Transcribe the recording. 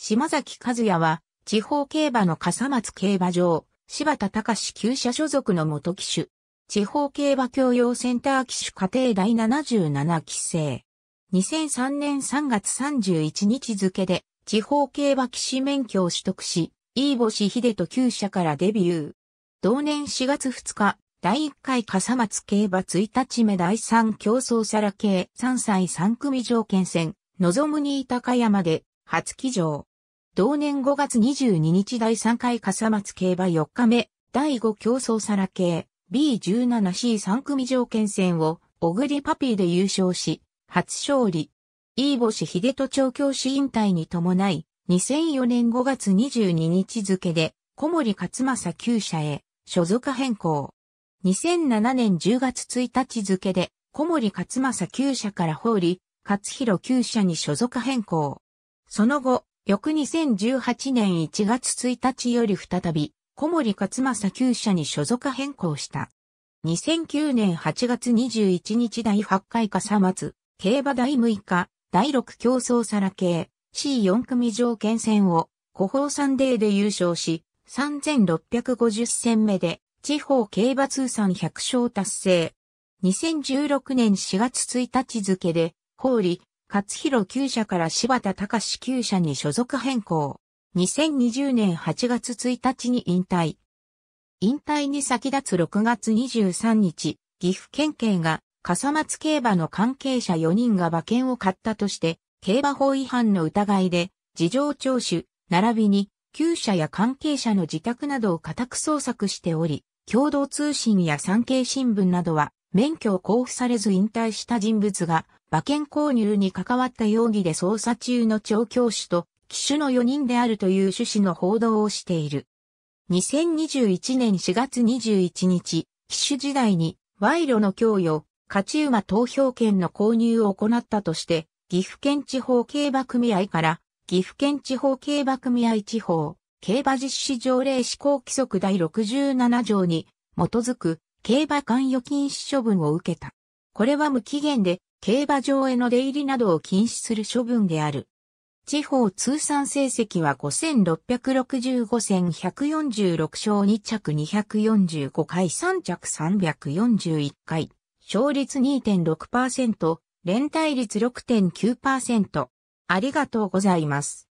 島崎和也は、地方競馬の笠松競馬場、柴田隆旧社所属の元騎手。地方競馬教養センター騎手家庭第77期生。2003年3月31日付で、地方競馬騎士免許を取得し、飯星秀人旧社からデビュー。同年4月2日、第1回笠松競馬1日目第3競争皿系3歳3組条件戦、望むに高山で初騎乗。同年5月22日第3回笠松競馬4日目、第5競争皿系 B17C3 組条件戦を、小栗パピーで優勝し、初勝利。シ星秀人調教師引退に伴い、2004年5月22日付で、小森勝正厩舎へ、所属変更。2007年10月1日付で、小森勝正厩舎から放り、勝弘厩舎に所属変更。その後、翌2018年1月1日より再び、小森勝正旧社に所属変更した。2009年8月21日第8回笠松、競馬第6日、第6競争皿系 C4 組条件戦を、古法サンデーで優勝し、3650戦目で、地方競馬通算100勝達成。2016年4月1日付で、法理、勝弘旧社から柴田隆旧社に所属変更。2020年8月1日に引退。引退に先立つ6月23日、岐阜県警が笠松競馬の関係者4人が馬券を買ったとして、競馬法違反の疑いで、事情聴取、並びに、旧社や関係者の自宅などを家宅捜索しており、共同通信や産経新聞などは、免許を交付されず引退した人物が、馬券購入に関わった容疑で捜査中の調教師と騎手の4人であるという趣旨の報道をしている。2021年4月21日、騎手時代に賄賂の供与、勝ち馬投票権の購入を行ったとして、岐阜県地方競馬組合から岐阜県地方競馬組合地方競馬実施条例施行規則第67条に基づく競馬関与禁止処分を受けた。これは無期限で競馬場への出入りなどを禁止する処分である。地方通算成績は5665戦146勝2着245回3着341回、勝率2.6%、連帯率6.9%。ありがとうございます。